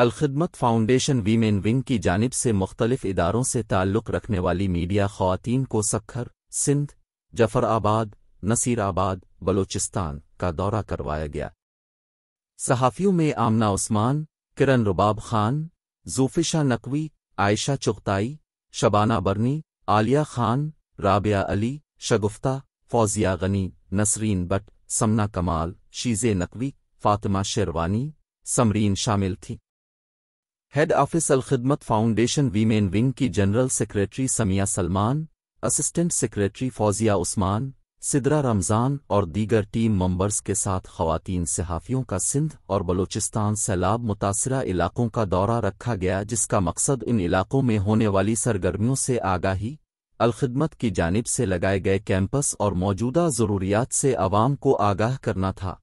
Al-Khidmat foundation women wing کی جانب سے مختلف اداروں سے تعلق رکھنے والی میڈیا خواتین کو سکھر سندھ جفر آباد نصیر آباد بلوچستان کا دورہ کروایا گیا صحافیوں میں آمنا عثمان کرن رباب خان زوفیشہ نقوی عائشہ چغتائی شبانہ برنی عالیہ خان رابعہ علی شگفتہ فوزیہ غنی نسرین بٹ سمنا کمال شیزے نقوی فاطمہ شیروانی سمرین شامل تھیں head office Alkhidmat foundation women wing کی general secretary Sumaiya Salman assistant secretary Fauzia Usman Sidra Ramzan اور دیگر ٹیم ممبرز کے ساتھ خواتین صحافیوں کا سندھ اور بلوچستان سیلاب متاثرہ علاقوں کا دورہ رکھا گیا جس کا مقصد ان علاقوں میں ہونے والی سرگرمیوں سے آگاہی الخدمت کی جانب سے لگائے گئے کیمپس اور موجودہ ضروریات سے عوام کو آگاہ کرنا تھا